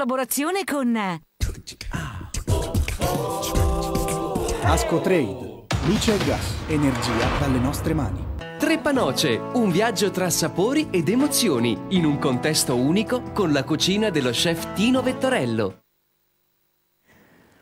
collaborazione con... Asco Trade, luce e gas, energia dalle nostre mani. Trepanoce, un viaggio tra sapori ed emozioni, in un contesto unico con la cucina dello chef Tino Vettorello.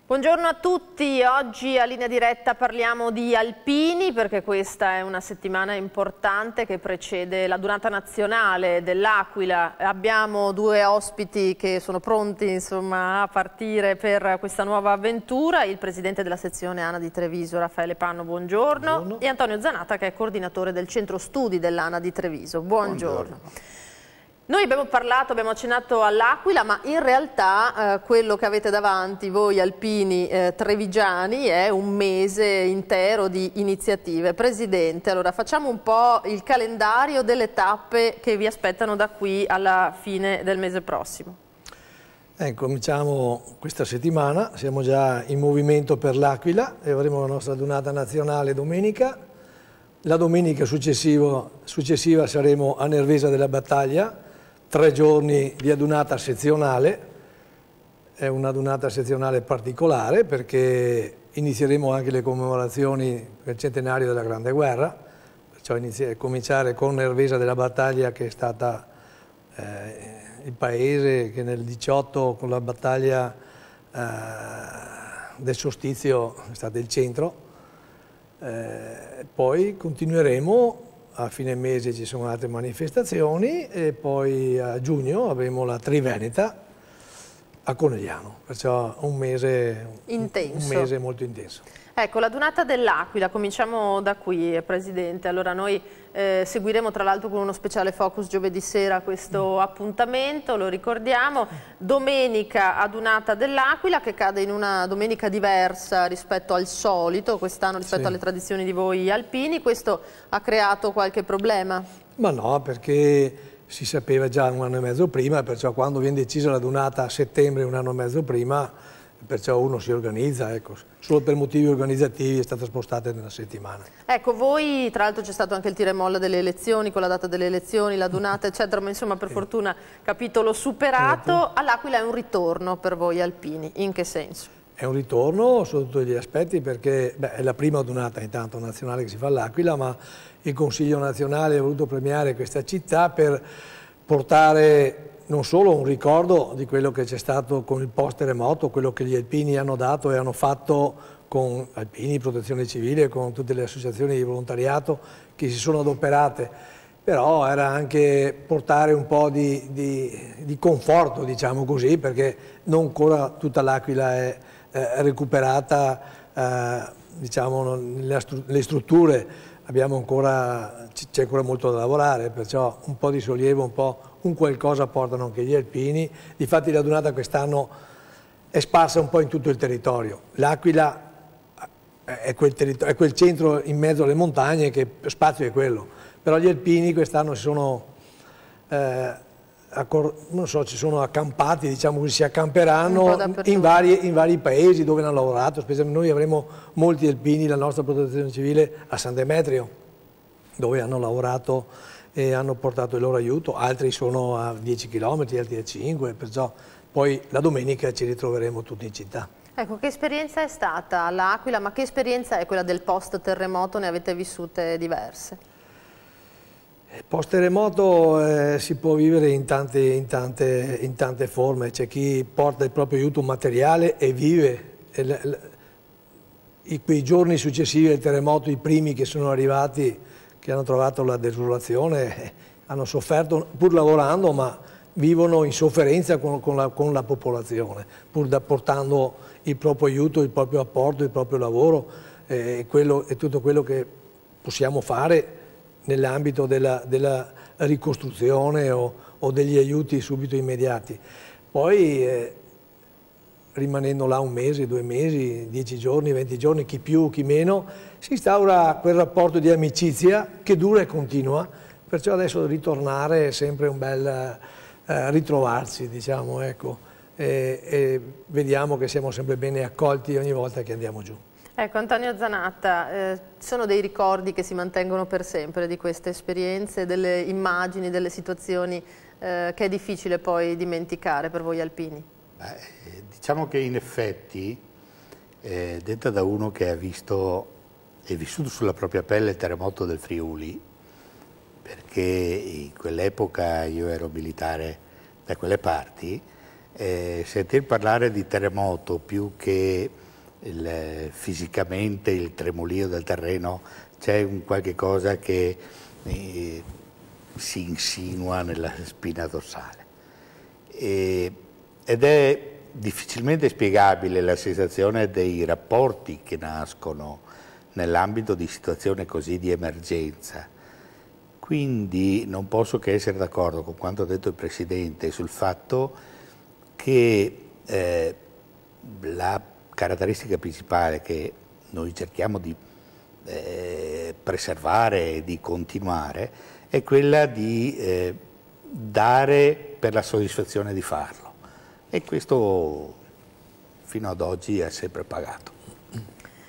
Buongiorno a tutti, oggi a linea diretta parliamo di alpini perché questa è una settimana importante che precede la durata nazionale dell'Aquila. Abbiamo due ospiti che sono pronti insomma, a partire per questa nuova avventura, il presidente della sezione ANA di Treviso Raffaele Panno, buongiorno, buongiorno. e Antonio Zanata che è coordinatore del centro studi dell'ANA di Treviso. buongiorno. buongiorno. Noi abbiamo parlato, abbiamo accennato all'Aquila, ma in realtà eh, quello che avete davanti voi alpini eh, trevigiani è un mese intero di iniziative. Presidente, allora facciamo un po' il calendario delle tappe che vi aspettano da qui alla fine del mese prossimo. Eh, cominciamo questa settimana, siamo già in movimento per l'Aquila e avremo la nostra donata nazionale domenica. La domenica successiva saremo a Nervesa della Battaglia, tre giorni di adunata sezionale, è una adunata sezionale particolare perché inizieremo anche le commemorazioni del centenario della Grande Guerra, perciò iniziare, cominciare con Nervesa della battaglia che è stata eh, il paese che nel 18 con la battaglia eh, del sostizio è stato il centro, eh, poi continueremo a fine mese ci sono altre manifestazioni e poi a giugno avremo la Triveneta a Conegliano, perciò un mese, un mese molto intenso. Ecco, la donata dell'Aquila, cominciamo da qui eh, Presidente, allora noi eh, seguiremo tra l'altro con uno speciale focus giovedì sera questo mm. appuntamento, lo ricordiamo, domenica adunata dell'Aquila che cade in una domenica diversa rispetto al solito, quest'anno rispetto sì. alle tradizioni di voi alpini, questo ha creato qualche problema? Ma no, perché si sapeva già un anno e mezzo prima, perciò quando viene decisa la donata a settembre un anno e mezzo prima perciò uno si organizza, ecco. solo per motivi organizzativi è stata spostata di una settimana. Ecco, voi tra l'altro c'è stato anche il tira e molla delle elezioni, con la data delle elezioni, la donata eccetera, ma insomma per fortuna capitolo superato, certo. all'Aquila è un ritorno per voi alpini, in che senso? È un ritorno sotto gli aspetti perché beh, è la prima donata intanto nazionale che si fa all'Aquila, ma il Consiglio nazionale ha voluto premiare questa città per portare non solo un ricordo di quello che c'è stato con il post terremoto, quello che gli alpini hanno dato e hanno fatto con alpini, protezione civile, con tutte le associazioni di volontariato che si sono adoperate, però era anche portare un po' di, di, di conforto, diciamo così, perché non ancora tutta l'Aquila è, è recuperata, eh, diciamo, le strutture ancora, c'è ancora molto da lavorare, perciò un po' di sollievo, un po' un qualcosa portano anche gli alpini. Difatti la dunata quest'anno è sparsa un po' in tutto il territorio. L'Aquila eh, è quel, è quel, centro in mezzo alle montagne che spazio è quello, però gli alpini quest'anno si sono... Eh, non so, ci sono accampati, diciamo che si accamperanno in, vari, in vari paesi dove hanno lavorato, specialmente noi avremo molti alpini, la nostra protezione civile a San Demetrio, dove hanno lavorato e hanno portato il loro aiuto, altri sono a 10 km, altri a 5, perciò poi la domenica ci ritroveremo tutti in città. Ecco, che esperienza è stata l'Aquila, ma che esperienza è quella del post terremoto? Ne avete vissute diverse? Post terremoto eh, si può vivere in tante, in tante, in tante forme, c'è chi porta il proprio aiuto materiale e vive e le, le, i, quei giorni successivi al terremoto, i primi che sono arrivati, che hanno trovato la desolazione, eh, hanno sofferto pur lavorando ma vivono in sofferenza con, con, la, con la, popolazione, pur da, portando il proprio aiuto, il proprio apporto, il proprio lavoro eh, quello, e tutto quello che possiamo fare nell'ambito della, della, ricostruzione o, o, degli aiuti subito immediati. Poi eh, rimanendo là un mese, due mesi, dieci giorni, venti giorni, chi più, chi meno, si instaura quel rapporto di amicizia che dura e continua, perciò adesso ritornare è sempre un bel eh, ritrovarsi, diciamo, ecco. E, e vediamo che siamo sempre bene accolti ogni volta che andiamo giù. Ecco, Antonio Zanatta, eh, sono dei ricordi che si mantengono per sempre di queste esperienze, delle immagini, delle situazioni eh, che è difficile poi dimenticare per voi alpini? Beh, diciamo che in effetti, eh, detta da uno che ha visto e vissuto sulla propria pelle il terremoto del Friuli, perché in quell'epoca io ero militare da quelle parti, eh, sentir parlare di terremoto più che il, fisicamente il tremolio del terreno, c'è un qualche cosa che eh, si insinua nella spina dorsale. E, ed è difficilmente spiegabile la sensazione dei rapporti che nascono nell'ambito di situazioni così di emergenza. Quindi non posso che essere d'accordo con quanto ha detto il Presidente sul fatto che eh, la caratteristica principale che noi cerchiamo di eh, preservare e di continuare è quella di eh, dare per la soddisfazione di farlo e questo fino ad oggi è sempre pagato.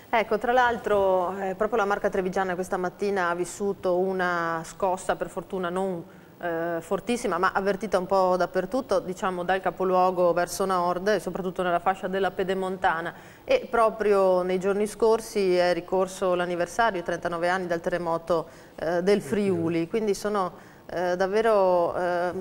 Ecco, tra l'altro eh, proprio la marca trevigiana questa mattina ha vissuto una scossa, per fortuna non eh, fortissima ma avvertita un po' dappertutto, diciamo dal capoluogo verso nord soprattutto nella fascia della Pedemontana e proprio nei giorni scorsi è ricorso l'anniversario, 39 anni dal terremoto eh, del Friuli, quindi sono eh, davvero eh,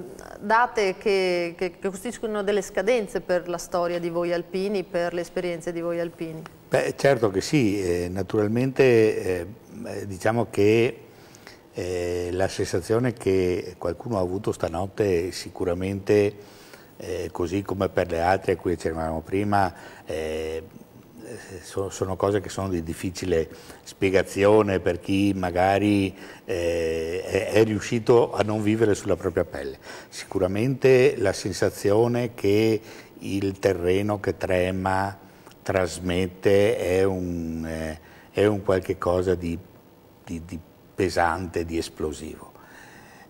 date che, che, che, costituiscono delle scadenze per la storia di voi alpini, per le esperienze di voi alpini? Beh, certo che sì, eh, naturalmente eh, eh, diciamo che eh, la sensazione che qualcuno ha avuto stanotte sicuramente, eh, così come per le altre a cui accennavamo prima, eh, so, sono cose che sono di difficile spiegazione per chi magari eh, è, è riuscito a non vivere sulla propria pelle. Sicuramente la sensazione che il terreno che trema trasmette è un, eh, è un qualche cosa di, di, di pesante di esplosivo.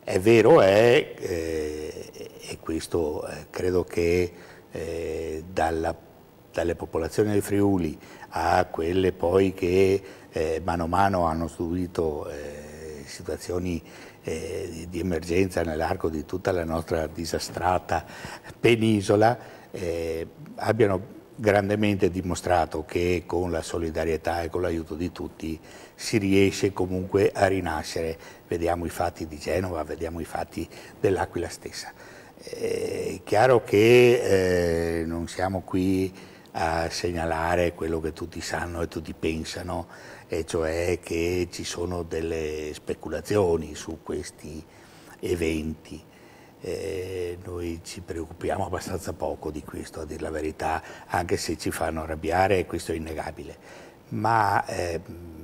È vero, è, eh, e questo eh, credo che eh, dalla, dalle popolazioni del Friuli a quelle poi che eh, mano a mano hanno subito eh, situazioni eh, di, di emergenza nell'arco di tutta la nostra disastrata penisola, abbiano grandemente dimostrato che con la solidarietà e con l'aiuto di tutti si riesce comunque a rinascere. Vediamo i fatti di Genova, vediamo i fatti dell'Aquila stessa. Eh, è chiaro che eh, non siamo qui a segnalare quello che tutti sanno e tutti pensano, e cioè che ci sono delle speculazioni su questi eventi. Eh, noi ci preoccupiamo abbastanza poco di questo, a dire la verità, anche se ci fanno arrabbiare, questo è innegabile. Ma ehm,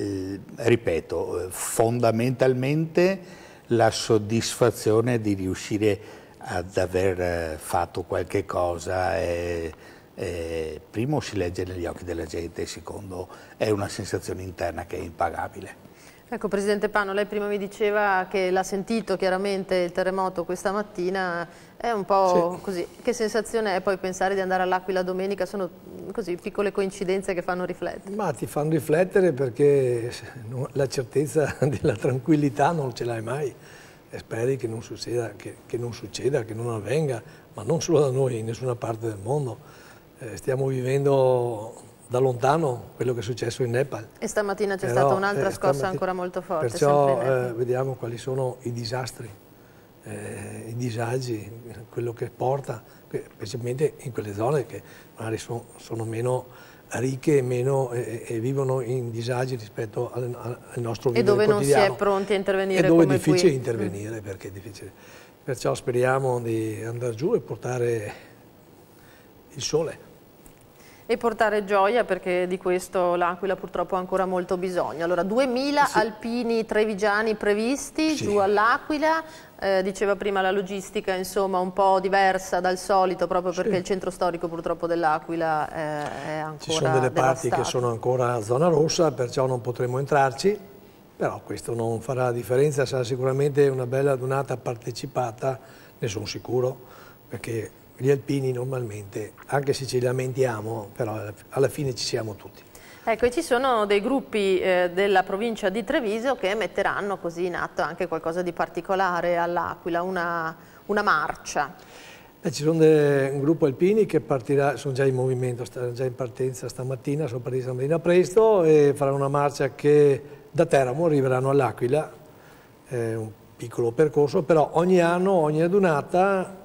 eh, ripeto, eh, fondamentalmente la soddisfazione di riuscire ad aver eh, fatto qualche cosa è, è, primo si legge negli occhi della gente, secondo è una sensazione interna che è impagabile. Ecco Presidente Pano, lei prima mi diceva che l'ha sentito chiaramente il terremoto questa mattina, è un po' sì. così, che sensazione è poi pensare di andare all'Aquila domenica? Sono così piccole coincidenze che fanno riflettere. Ma ti fanno riflettere perché la certezza della tranquillità non ce l'hai mai e speri che non, succeda, che, che non, succeda, che, non avvenga, ma non solo da noi, in nessuna parte del mondo. Eh, stiamo vivendo da lontano quello che è successo in Nepal. E stamattina c'è stata un'altra eh, scossa ancora molto forte. Perciò eh, vediamo quali sono i disastri, eh, i disagi, quello che porta, specialmente in quelle zone che magari sono, sono meno ricche meno, eh, e, vivono in disagi rispetto al, al nostro vivere E dove non si è pronti a intervenire E dove è difficile qui. Mm. intervenire, mm. perché è difficile. Perciò speriamo di andare giù e portare il sole e portare gioia perché di questo l'Aquila purtroppo ha ancora molto bisogno. Allora 2000 eh sì. alpini trevigiani previsti sì. giù all'Aquila, eh, diceva prima la logistica insomma un po' diversa dal solito proprio perché il centro storico purtroppo dell'Aquila è, eh, è ancora Ci sono delle devastata. parti che sono ancora zona rossa perciò non potremo entrarci, però questo non farà la differenza, sarà sicuramente una bella donata partecipata, ne sono sicuro perché gli alpini normalmente, anche se ci lamentiamo, però alla fine ci siamo tutti. Ecco, e ci sono dei gruppi eh, della provincia di Treviso che metteranno così in atto anche qualcosa di particolare all'Aquila, una, una, marcia. Eh, ci sono un gruppo alpini che partirà, sono già in movimento, sono già in partenza stamattina, sono partiti stamattina presto e faranno una marcia che da Teramo arriveranno all'Aquila, un piccolo percorso, però ogni anno, ogni adunata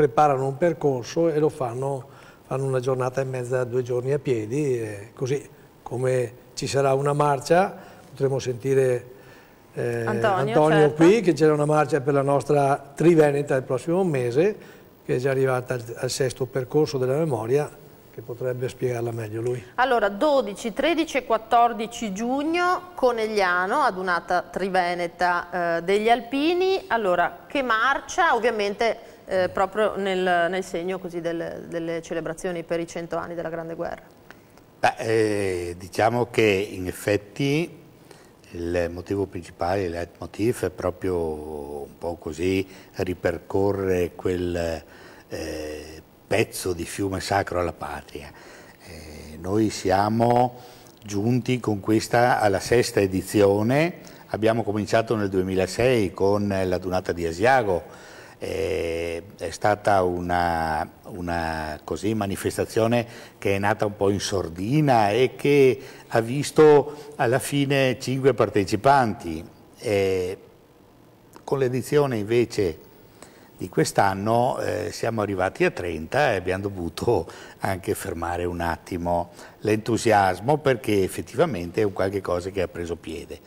preparano un percorso e lo fanno, fanno una giornata e mezza, due giorni a piedi, e così come ci sarà una marcia, potremo sentire eh, Antonio, Antonio certo. qui, che c'è una marcia per la nostra Triveneta il prossimo mese, che è già arrivata al, al sesto percorso della memoria, che potrebbe spiegarla meglio lui. Allora, 12, 13 e 14 giugno, Conegliano, adunata Triveneta eh, degli Alpini. Allora, che marcia? Ovviamente eh, proprio nel, nel segno del, delle celebrazioni per i cento anni della Grande Guerra. Beh, eh, diciamo che in effetti il motivo principale, il leitmotiv, è proprio un po' così, ripercorre quel eh, pezzo di fiume sacro alla patria. Eh, noi siamo giunti con questa alla sesta edizione, abbiamo cominciato nel 2006 con la Dunata di Asiago, eh, è stata una, una manifestazione che è nata un po' in sordina e che ha visto alla fine cinque partecipanti. Eh, con l'edizione invece di quest'anno eh, siamo arrivati a 30 e abbiamo dovuto anche fermare un attimo l'entusiasmo perché effettivamente è un qualche cosa che ha preso piede.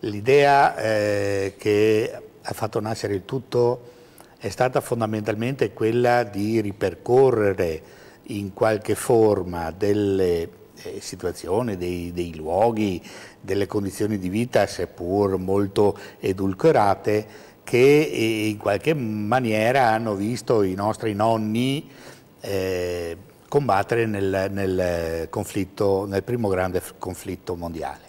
L'idea eh, che ha fatto nascere il tutto è stata fondamentalmente quella di ripercorrere in qualche forma delle eh, situazioni, dei, dei, luoghi, delle condizioni di vita, seppur molto edulcorate, che eh, in qualche maniera hanno visto i nostri nonni eh, combattere nel, nel, eh, conflitto, nel primo grande conflitto mondiale.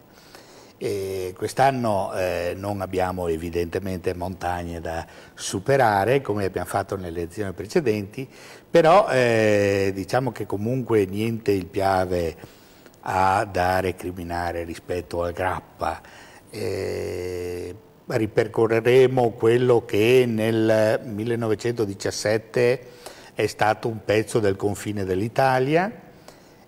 E quest'anno eh, non abbiamo evidentemente montagne da superare come abbiamo fatto nelle lezioni precedenti, però eh, diciamo che comunque niente il Piave ha da recriminare rispetto al Grappa. Eh, ripercorreremo quello che nel 1917 è stato un pezzo del confine dell'Italia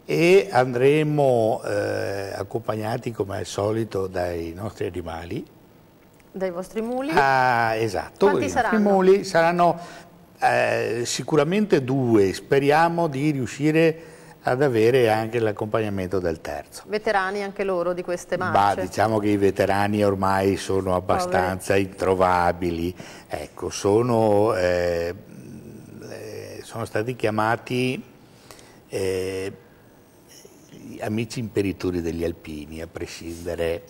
e andremo eh, accompagnati come al solito dai nostri animali. Dai vostri muli? Ah, esatto, Quanti saranno? i saranno? muli saranno eh, sicuramente due, speriamo di riuscire ad avere anche l'accompagnamento del terzo. Veterani anche loro di queste marce? Ma diciamo che i veterani ormai sono abbastanza Poveri. introvabili, ecco, sono, eh, eh, sono stati chiamati... Eh, amici imperitori degli alpini, a prescindere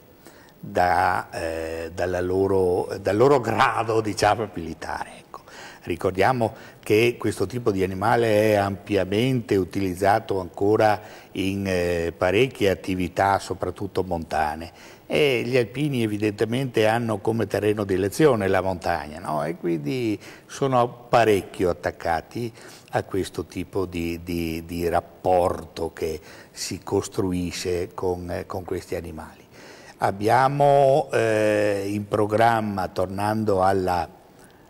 da, eh, loro, dal loro grado diciamo, militare. Ecco. Ricordiamo che questo tipo di animale è ampiamente utilizzato ancora in eh, parecchie attività, soprattutto montane e gli alpini evidentemente hanno come terreno di elezione la montagna no? e quindi sono parecchio attaccati a questo tipo di, di, di rapporto che si costruisce con, eh, con questi animali. Abbiamo eh, in programma, tornando alla,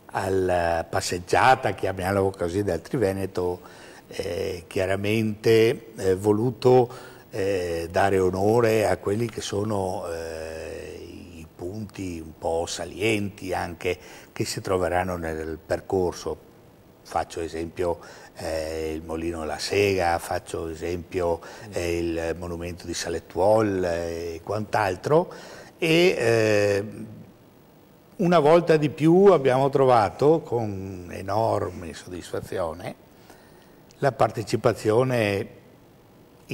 alla passeggiata, chiamiamola così, del Triveneto, eh, chiaramente eh, voluto eh, dare onore a quelli che sono eh, i punti un po' salienti anche che si troveranno nel percorso. Faccio esempio eh, il Molino La Sega, faccio esempio eh, il monumento di Salettuol eh, e quant'altro e eh, una volta di più abbiamo trovato con enorme soddisfazione la partecipazione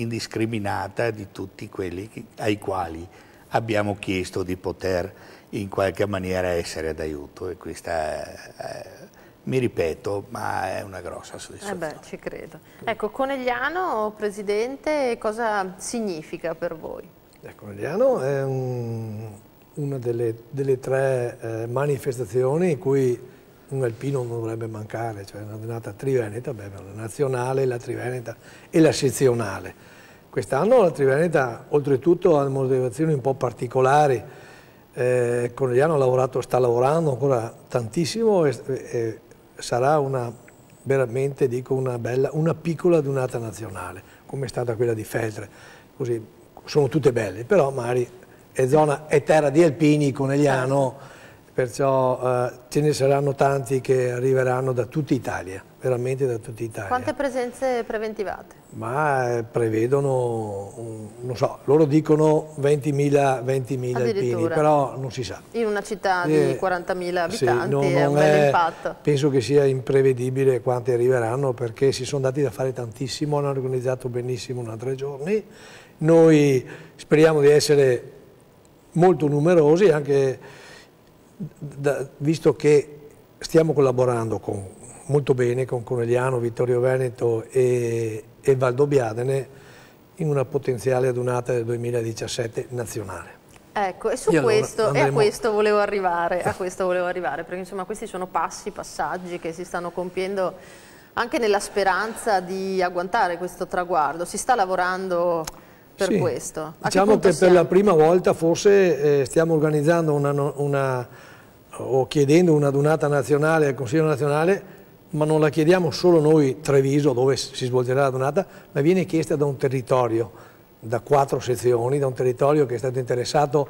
indiscriminata di tutti quelli ai quali abbiamo chiesto di poter in qualche maniera essere d'aiuto e questa eh, mi ripeto, ma è una grossa soddisfazione. Eh beh, ci credo. Ecco, Conegliano, Presidente, cosa significa per voi? Eh, Conegliano è un, una delle, delle tre eh, manifestazioni in cui un alpino non dovrebbe mancare, cioè una venata triveneta, beh, la nazionale, la triveneta e la sezionale. Quest'anno la triveneta oltretutto ha motivazioni un po' particolari, eh, Corneliano ha lavorato, sta lavorando ancora tantissimo e, e sarà una, veramente dico, una, bella, una piccola donata nazionale, come è stata quella di Feltre. Così, sono tutte belle, però Mari è, zona, è terra di alpini, Conegliano perciò eh, ce ne saranno tanti che arriveranno da tutta Italia, veramente da tutta Italia. Quante presenze preventivate? Ma eh, prevedono, non so, loro dicono 20.000 20 alpini, però non si sa. In una città eh, di 40.000 abitanti sì, non, non è un bel impatto. Penso che sia imprevedibile quanti arriveranno perché si sono dati da fare tantissimo, hanno organizzato benissimo una tre giorni. Noi speriamo di essere molto numerosi, anche da, visto che stiamo collaborando con, molto bene con Conegliano, Vittorio Veneto e, e Valdobbiadene in una potenziale adunata del 2017 nazionale. Ecco, e, su allora andremo... e a, questo volevo arrivare, a ah. questo volevo arrivare, perché insomma questi sono passi, passaggi che si stanno compiendo anche nella speranza di agguantare questo traguardo. Si sta lavorando per sì, questo? A diciamo che, che per la prima volta forse eh, stiamo organizzando una, una o chiedendo una donata nazionale al Consiglio nazionale, ma non la chiediamo solo noi Treviso dove si svolgerà la donata, ma viene chiesta da un territorio, da quattro sezioni, da un territorio che è stato interessato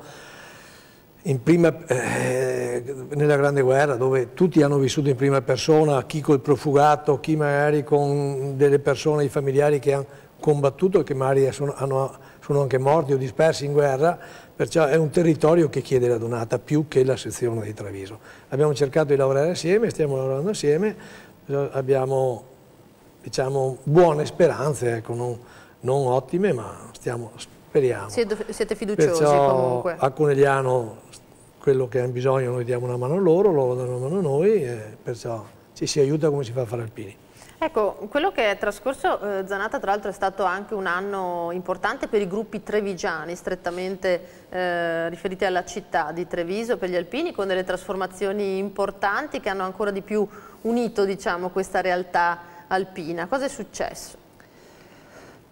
in prima, eh, nella Grande Guerra, dove tutti hanno vissuto in prima persona, chi col profugato, chi magari con delle persone, i familiari che hanno combattuto e che magari sono, hanno sono anche morti o dispersi in guerra, perciò è un territorio che chiede la donata più che la sezione di Treviso. Abbiamo cercato di lavorare assieme, stiamo lavorando assieme, abbiamo diciamo, buone speranze, ecco, non, non, ottime, ma stiamo, speriamo. Siete, fiduciosi perciò, comunque? A Cunegliano quello che hanno bisogno noi diamo una mano a loro, loro danno una mano a noi, perciò ci si aiuta come si fa a fare alpini. Ecco, quello che è trascorso eh, Zanata tra l'altro è stato anche un anno importante per i gruppi trevigiani, strettamente eh, riferiti alla città di Treviso, per gli alpini, con delle trasformazioni importanti che hanno ancora di più unito diciamo, questa realtà alpina. Cosa è successo?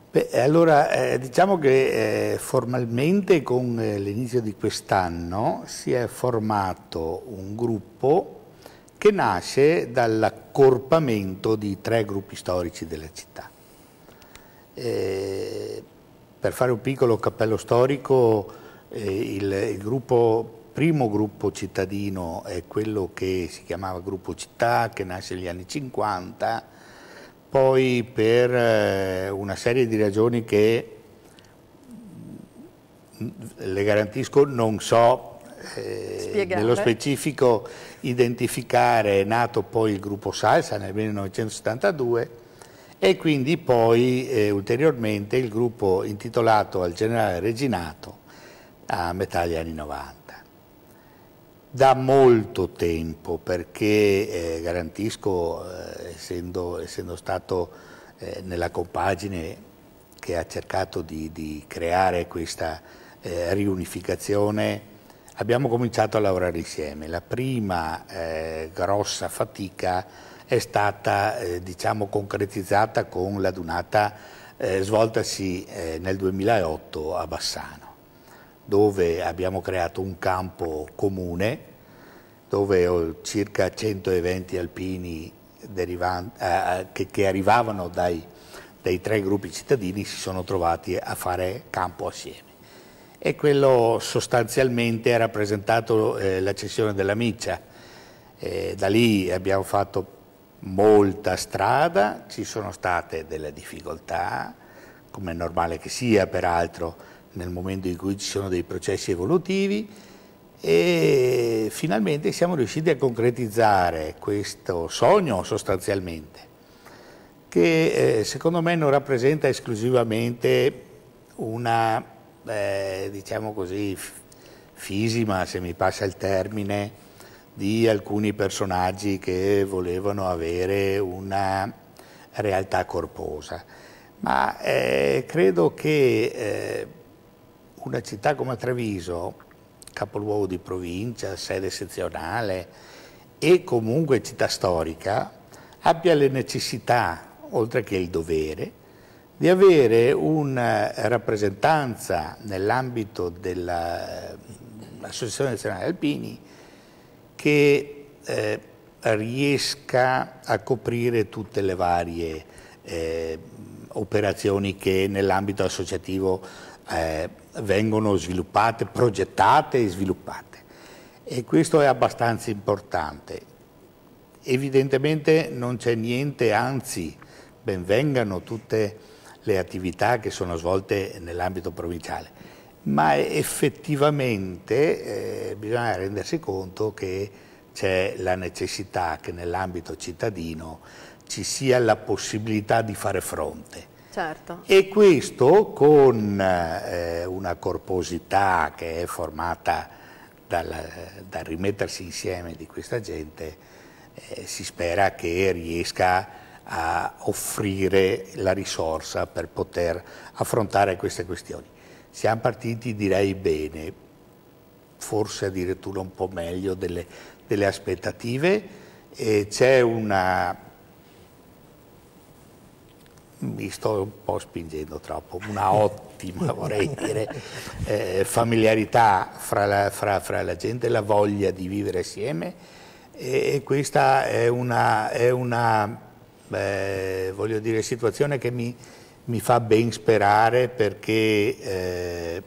Beh, eh, allora, eh, diciamo che eh, formalmente con eh, l'inizio di quest'anno si è formato un gruppo che nasce dall'accorpamento di tre gruppi storici della città. Eh, per fare un piccolo cappello storico, eh, il, il gruppo, primo gruppo cittadino è quello che si chiamava Gruppo Città, che nasce negli anni 50, poi per eh, una serie di ragioni che mm, le garantisco non so eh, nello specifico identificare, è nato poi il gruppo Salsa nel 1972 e quindi poi eh, ulteriormente il gruppo intitolato al generale Reginato a metà degli anni 90. Da molto tempo perché eh, garantisco, eh, essendo, essendo, stato eh, nella compagine che ha cercato di, di creare questa eh, riunificazione abbiamo cominciato a lavorare insieme. La prima eh, grossa fatica è stata eh, diciamo, concretizzata con la donata eh, svoltasi eh, nel 2008 a Bassano, dove abbiamo creato un campo comune dove ho circa 100 eventi alpini eh, eh, che, che, arrivavano dai, dai tre gruppi cittadini si sono trovati a fare campo assieme e quello sostanzialmente ha rappresentato eh, la cessione della miccia. Eh, da lì abbiamo fatto molta strada, ci sono state delle difficoltà, come è normale che sia peraltro nel momento in cui ci sono dei processi evolutivi e finalmente siamo riusciti a concretizzare questo sogno sostanzialmente che eh, secondo me non rappresenta esclusivamente una eh, diciamo così, fisima, se mi passa il termine, di alcuni personaggi che volevano avere una realtà corposa. Ma eh, credo che eh, una città come Treviso, capoluogo di provincia, sede sezionale e comunque città storica, abbia le necessità, oltre che il dovere, di avere una eh, rappresentanza nell'ambito dell'Associazione eh, Nazionale Alpini che eh, riesca a coprire tutte le varie eh, operazioni che nell'ambito associativo eh, vengono sviluppate, progettate e sviluppate. E questo è abbastanza importante. Evidentemente non c'è niente, anzi, benvengano tutte le le attività che sono svolte nell'ambito provinciale, ma effettivamente eh, bisogna rendersi conto che c'è la necessità che nell'ambito cittadino ci sia la possibilità di fare fronte. Certo. E questo con eh, una corposità che è formata dal, dal rimettersi insieme di questa gente, eh, si spera che riesca a a offrire la risorsa per poter affrontare queste questioni. Siamo partiti direi bene, forse addirittura un po' meglio delle, delle aspettative e c'è una mi sto un po' spingendo troppo, una ottima vorrei dire, eh, familiarità fra la, fra, fra la, gente, la voglia di vivere assieme e, e questa è una, è una Beh, voglio dire, situazione che mi, mi fa ben sperare perché eh,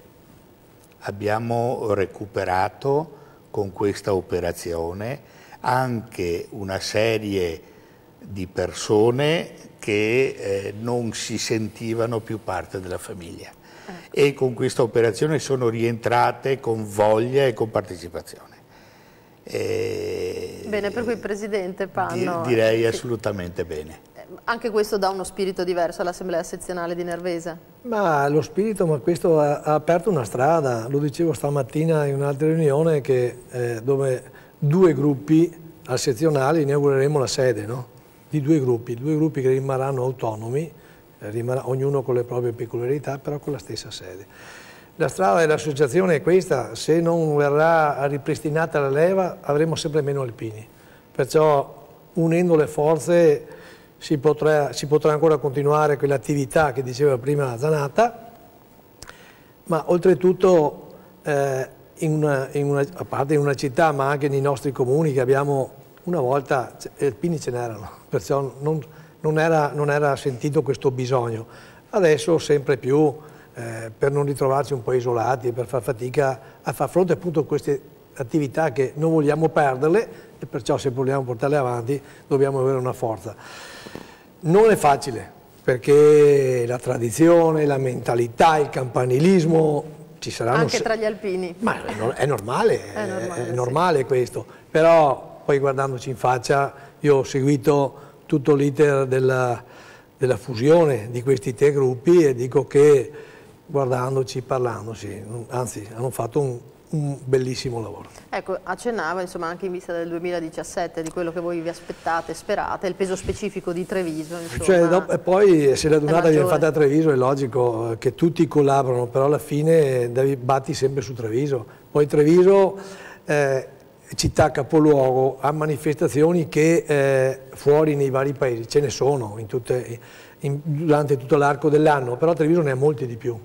abbiamo recuperato con questa operazione anche una serie di persone che eh, non si sentivano più parte della famiglia ecco. e con questa operazione sono rientrate con voglia e con partecipazione. Eh, bene, per cui Presidente Panno... direi assolutamente bene. Eh, anche questo dà uno spirito diverso all'Assemblea Sezionale di Nervese? Ma lo spirito, ma questo ha, ha, aperto una strada, lo dicevo stamattina in un'altra riunione che, eh, dove due gruppi al sezionale inaugureremo la sede, no? di due gruppi, due gruppi che rimarranno autonomi, eh, rimarrà, ognuno con le proprie peculiarità, però con la stessa sede. La strada dell'associazione è questa, se non verrà ripristinata la leva avremo sempre meno alpini, perciò unendo le forze si potrà, si potrà ancora continuare quell'attività che diceva prima Zanata, ma oltretutto eh, in una, in una, a parte in una città ma anche nei nostri comuni che abbiamo una volta alpini ce n'erano, perciò non, non, era, non, era, sentito questo bisogno. Adesso sempre più eh, per non ritrovarci un po' isolati e per far fatica a far fronte appunto a queste attività che non vogliamo perderle e perciò se vogliamo portarle avanti dobbiamo avere una forza. Non è facile perché la tradizione, la mentalità, il campanilismo ci saranno... Anche tra gli alpini. Ma è normale, è normale, è normale sì. questo, però poi guardandoci in faccia io ho seguito tutto l'iter della, della fusione di questi tre gruppi e dico che guardandoci, parlandoci, anzi hanno fatto un, un bellissimo lavoro. Ecco, accennava insomma anche in vista del 2017 di quello che voi vi aspettate, sperate, il peso specifico di Treviso. Insomma, cioè, dopo, e poi eh, se la donata viene fatta a Treviso è logico eh, che tutti collaborano, però alla fine devi, batti sempre su Treviso. Poi Treviso, eh, città capoluogo, ha manifestazioni che eh, fuori nei vari paesi ce ne sono in tutte, in, durante tutto l'arco dell'anno, però Treviso ne ha molti di più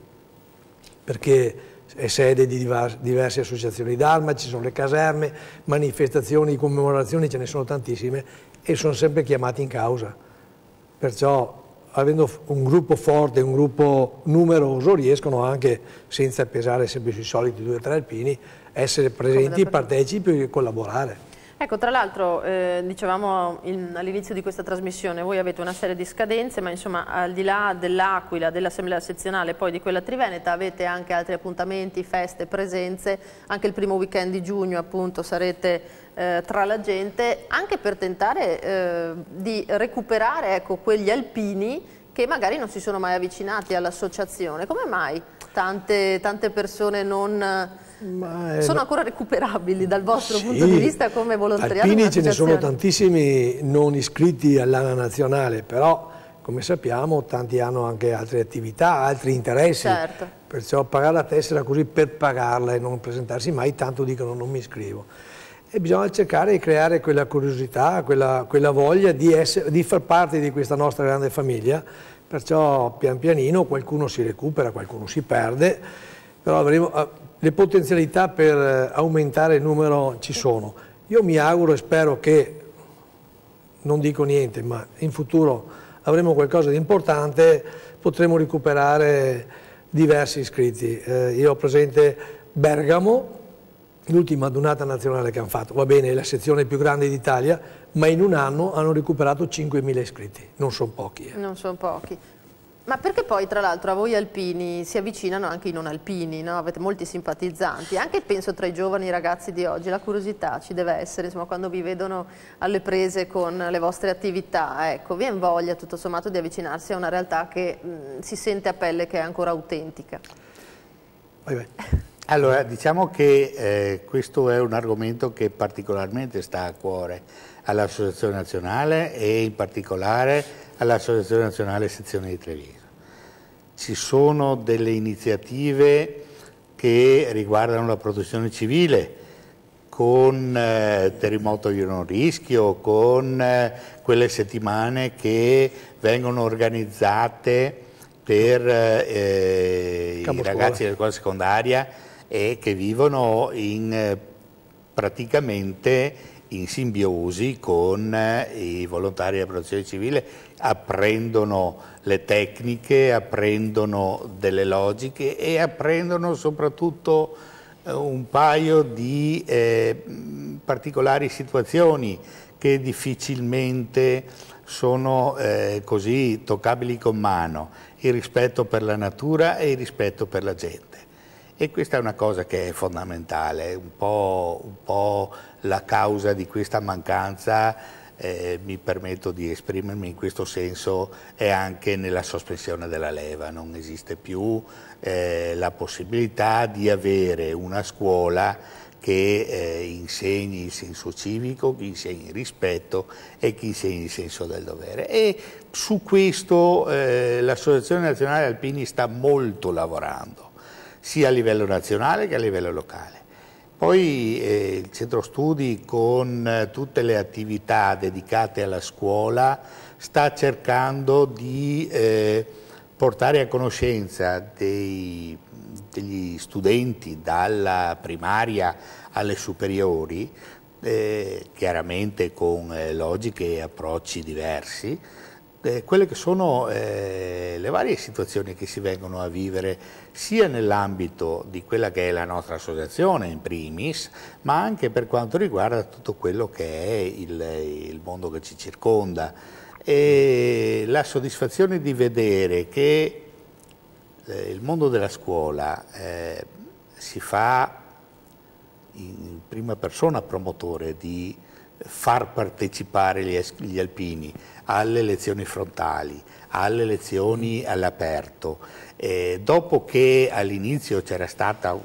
perché è sede di diverse associazioni d'arma, ci sono le caserme, manifestazioni, commemorazioni, ce ne sono tantissime e sono sempre chiamati in causa. Perciò avendo un gruppo forte, un gruppo numeroso, riescono anche, senza pesare sempre sui soliti due o tre alpini, essere presenti, partecipi e collaborare. Ecco, tra l'altro, eh, dicevamo all'inizio di questa trasmissione, voi avete una serie di scadenze, ma insomma, al di là dell'Aquila, dell'Assemblea Sezionale e poi di quella Triveneta, avete anche altri appuntamenti, feste, presenze, anche il primo weekend di giugno appunto sarete eh, tra la gente, anche per tentare eh, di recuperare ecco, quegli alpini che magari non si sono mai avvicinati all'associazione. Come mai tante, tante persone non ma eh, sono ancora recuperabili dal vostro sì, punto di vista come volontariato? Alpini ce ne sono tantissimi non iscritti all'ANA nazionale, però come sappiamo tanti hanno anche altre attività, altri interessi, certo. perciò pagare la tessera così per pagarla e non presentarsi mai, tanto dicono non mi iscrivo. E bisogna cercare di creare quella curiosità, quella, quella voglia di, essere, di far parte di questa nostra grande famiglia, perciò pian pianino qualcuno si recupera, qualcuno si perde, però avremo, eh, le potenzialità per eh, aumentare il numero ci sono. Io mi auguro e spero che, non dico niente, ma in futuro avremo qualcosa di importante, potremo recuperare diversi iscritti. Eh, io ho presente Bergamo, l'ultima adunata nazionale che hanno fatto, va bene, è la sezione più grande d'Italia, ma in un anno hanno recuperato 5.000 iscritti, non sono pochi. Eh. Non sono pochi. Ma perché poi tra l'altro a voi alpini si avvicinano anche i non alpini, no? avete molti simpatizzanti, anche penso tra i giovani ragazzi di oggi, la curiosità ci deve essere, insomma quando vi vedono alle prese con le vostre attività, ecco, vi voglia tutto sommato di avvicinarsi a una realtà che mh, mm, si sente a pelle che è ancora autentica. Allora diciamo che eh, questo è un argomento che particolarmente sta a cuore all'Associazione Nazionale e in particolare all'Associazione Nazionale Sezione di Treviso. Ci sono delle iniziative che riguardano la protezione civile con eh, terremoto di non rischio, con eh, quelle settimane che vengono organizzate per eh, i ragazzi della scuola secondaria e che vivono in, eh, praticamente in simbiosi con eh, i volontari della protezione civile, apprendono le tecniche, apprendono delle logiche e apprendono soprattutto eh, un paio di eh, particolari situazioni che difficilmente sono eh, così toccabili con mano, il rispetto per la natura e il rispetto per la gente. E questa è una cosa che è fondamentale, un po', un po la causa di questa mancanza eh, mi permetto di esprimermi in questo senso, è anche nella sospensione della leva. Non esiste più eh, la possibilità di avere una scuola che eh, insegni il senso civico, che insegni il rispetto e che insegni il senso del dovere. E su questo eh, l'Associazione Nazionale Alpini sta molto lavorando sia a livello nazionale che a livello locale. Poi eh, il centro studi con eh, tutte le attività dedicate alla scuola sta cercando di eh, portare a conoscenza dei, degli studenti dalla primaria alle superiori, eh, chiaramente con eh, logiche e approcci diversi, eh, quelle che sono eh, le varie situazioni che si vengono a vivere sia nell'ambito di quella che è la nostra associazione in primis, ma anche per quanto riguarda tutto quello che è il, il mondo che ci circonda. E la soddisfazione di vedere che eh, il mondo della scuola eh, si fa in prima persona promotore di far partecipare gli, gli alpini alle lezioni frontali, alle lezioni all'aperto. Eh, dopo che all'inizio c'era stata,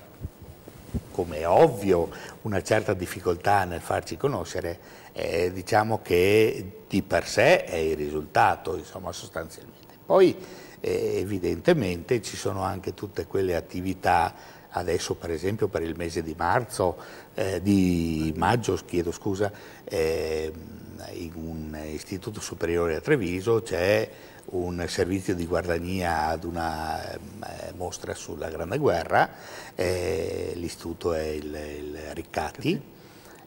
come è ovvio, una certa difficoltà nel farci conoscere, eh, diciamo che di per sé è il risultato, insomma, sostanzialmente. Poi eh, evidentemente ci sono anche tutte quelle attività adesso per esempio per il mese di marzo, eh, di maggio, chiedo scusa, eh, in un istituto superiore a Treviso c'è un servizio di guardania ad una eh, mostra sulla Grande Guerra, eh, l'istituto è il, il Riccati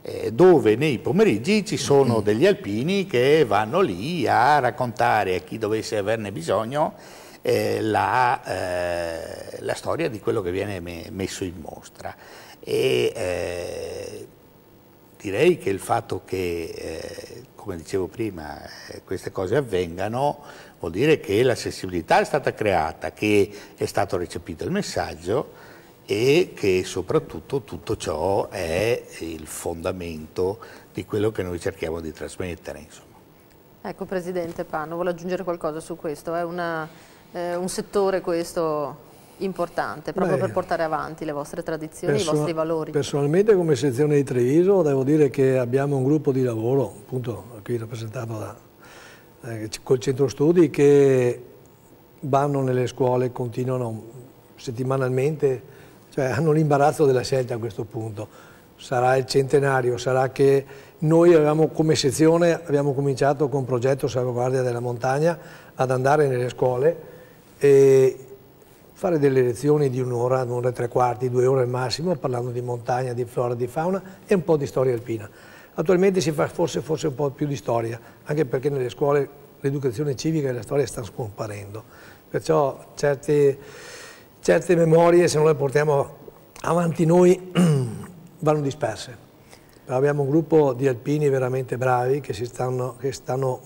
eh, dove nei pomeriggi ci sono degli alpini che vanno lì a raccontare a chi dovesse averne bisogno eh, la, eh, la, storia di quello che viene me messo in mostra. E, eh, direi che il fatto che, eh, come dicevo prima, eh, queste cose avvengano vuol dire che la sensibilità è stata creata, che è stato recepito il messaggio e che soprattutto tutto ciò è il fondamento di quello che noi cerchiamo di trasmettere. Insomma. Ecco Presidente Panno, vuole aggiungere qualcosa su questo? È una eh, un settore questo importante proprio Beh, per portare avanti le vostre tradizioni, i vostri valori. Personalmente come sezione di Treviso devo dire che abbiamo un gruppo di lavoro, appunto qui rappresentato da, eh, col centro studi, che vanno nelle scuole, continuano settimanalmente, cioè hanno l'imbarazzo della scelta a questo punto. Sarà il centenario, sarà che noi avevamo, come sezione abbiamo cominciato con un progetto Salvaguardia della Montagna ad andare nelle scuole e fare delle lezioni di un'ora, un'ora e tre quarti, due ore al massimo, parlando di montagna, di flora, di fauna e un po' di storia alpina. Attualmente si fa forse, forse un po' più di storia, anche perché nelle scuole l'educazione civica e la storia stanno scomparendo. Perciò certe, certe memorie, se non le portiamo avanti noi, vanno disperse. Però abbiamo un gruppo di alpini veramente bravi che si stanno, che stanno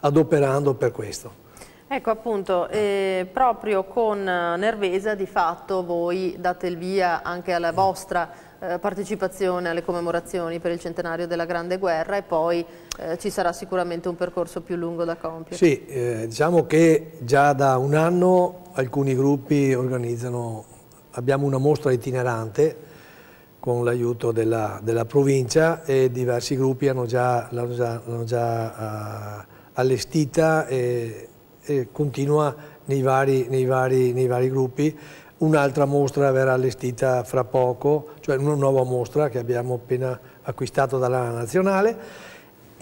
adoperando per questo. Ecco appunto, eh, proprio con eh, Nervesa di fatto voi date il via anche alla vostra eh, partecipazione alle commemorazioni per il centenario della Grande Guerra e poi eh, ci sarà sicuramente un percorso più lungo da compiere. Sì, eh, diciamo che già da un anno alcuni gruppi organizzano, abbiamo una mostra itinerante con l'aiuto della, della, provincia e diversi gruppi hanno già, l'hanno già, già eh, allestita e continua nei vari, nei, vari, nei vari gruppi. Un'altra mostra verrà allestita fra poco, cioè una nuova mostra che abbiamo appena acquistato dalla Nazionale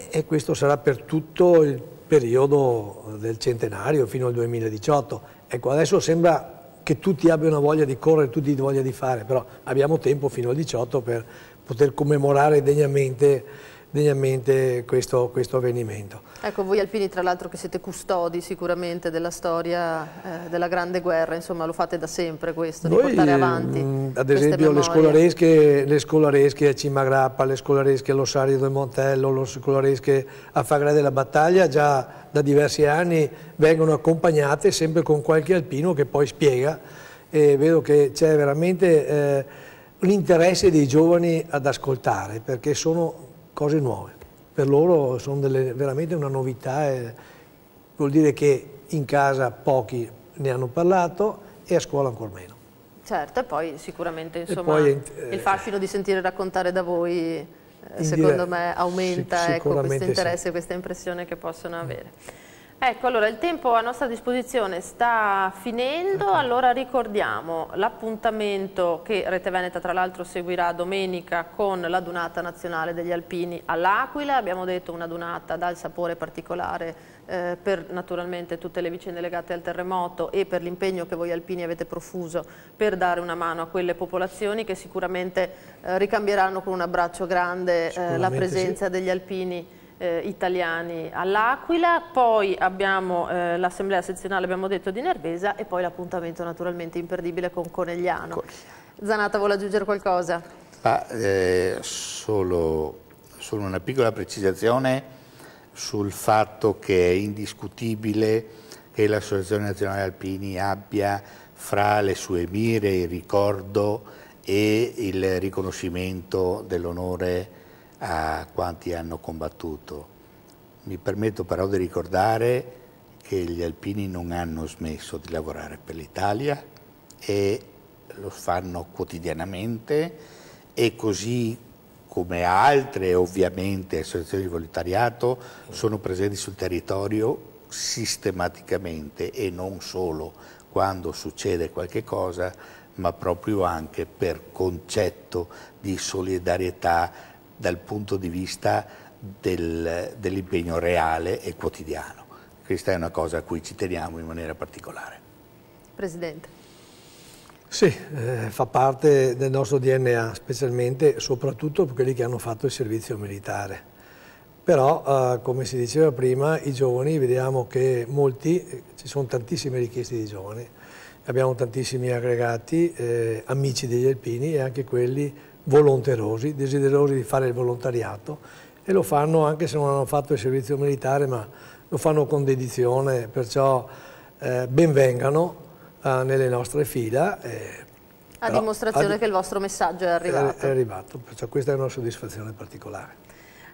e questo sarà per tutto il periodo del centenario fino al 2018. Ecco, adesso sembra che tutti abbiano voglia di correre, tutti voglia di fare, però abbiamo tempo fino al 18 per poter commemorare degnamente degnamente questo, questo avvenimento. Ecco, voi alpini tra l'altro che siete custodi sicuramente della storia eh, della Grande Guerra, insomma lo fate da sempre questo, Noi, di portare mm, avanti Ad esempio le scolaresche, le scolaresche, a Cimagrappa, le scolaresche all'Ossario del Montello, le scolaresche a Fagra della Battaglia già da diversi anni vengono accompagnate sempre con qualche alpino che poi spiega e vedo che c'è veramente eh, un dei giovani ad ascoltare perché sono cose nuove. Per loro sono delle, veramente una novità, eh, vuol dire che in casa pochi ne hanno parlato e a scuola ancora meno. Certo, e poi sicuramente insomma, poi, eh, il fascino di sentire raccontare da voi, eh, secondo dire, me, aumenta ecco, questo interesse, sì. questa impressione che possono avere. Ecco, allora il tempo a nostra disposizione sta finendo, allora ricordiamo l'appuntamento che Rete Veneta tra l'altro seguirà domenica con la Dunata Nazionale degli Alpini all'Aquila, abbiamo detto una Dunata dal sapore particolare eh, per naturalmente tutte le vicende legate al terremoto e per l'impegno che voi alpini avete profuso per dare una mano a quelle popolazioni che sicuramente eh, ricambieranno con un abbraccio grande eh, la presenza sì. degli alpini eh, italiani all'Aquila, poi abbiamo eh, l'assemblea sezionale, abbiamo detto, di Nervesa e poi l'appuntamento naturalmente imperdibile con Conegliano. Conegliano. Zanata vuole aggiungere qualcosa? Ah, eh, solo, solo, una piccola precisazione sul fatto che è indiscutibile che l'Associazione Nazionale Alpini abbia fra le sue mire il ricordo e il riconoscimento dell'onore a quanti hanno combattuto. Mi permetto però di ricordare che gli alpini non hanno smesso di lavorare per l'Italia e lo fanno quotidianamente e così come altre ovviamente associazioni di volontariato sono presenti sul territorio sistematicamente e non solo quando succede qualche cosa ma proprio anche per concetto di solidarietà dal punto di vista del, dell'impegno reale e quotidiano. Questa è una cosa a cui ci teniamo in maniera particolare. Presidente. Sì, eh, fa parte del nostro DNA, specialmente, soprattutto per quelli che hanno fatto il servizio militare. Però, eh, come si diceva prima, i giovani, vediamo che molti, eh, ci sono tantissime richieste di giovani, abbiamo tantissimi aggregati, eh, amici degli alpini e anche quelli volonterosi, desiderosi di fare il volontariato e lo fanno anche se non hanno fatto il servizio militare, ma lo fanno con dedizione, perciò eh, benvengano eh, nelle nostre fila. Eh, a dimostrazione ad... che il vostro messaggio è arrivato. È, è arrivato, perciò questa è una soddisfazione particolare.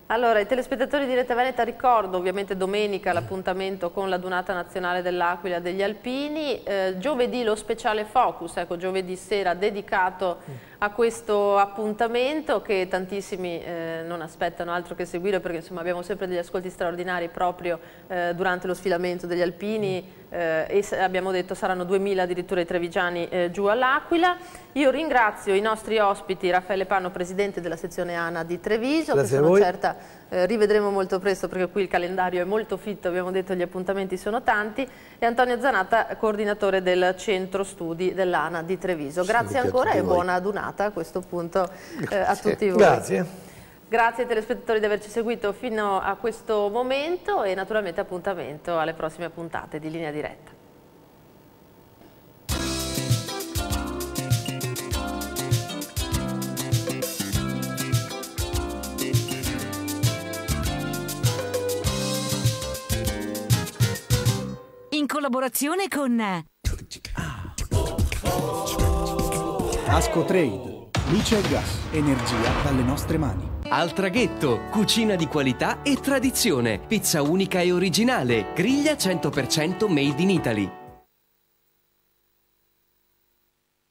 Allora, i telespettatori di Rete Veneta ricordo ovviamente domenica l'appuntamento con la Dunata Nazionale dell'Aquila degli Alpini, eh, giovedì lo speciale Focus, ecco giovedì sera dedicato mm a questo appuntamento che tantissimi eh, non aspettano altro che seguire perché insomma, abbiamo sempre degli ascolti straordinari proprio eh, durante lo sfilamento degli alpini eh, e abbiamo detto saranno 2000 addirittura i trevigiani eh, giù all'Aquila. Io ringrazio i nostri ospiti Raffaele Panno, presidente della sezione ANA di Treviso, Grazie che sono certa eh, rivedremo molto presto perché qui il calendario è molto fitto, abbiamo detto gli appuntamenti sono tanti e Antonio Zanata, coordinatore del centro studi dell'ANA di Treviso. Grazie ancora e buona adunata giornata a questo punto eh, a tutti voi. Grazie. Grazie telespettatori di averci seguito fino a questo momento e naturalmente appuntamento alle prossime puntate di Linea Diretta. in collaborazione con ah. Asco Trade. Luce e gas, energia dalle nostre mani. Al traghetto, cucina di qualità e tradizione, pizza unica e originale, griglia 100% made in Italy.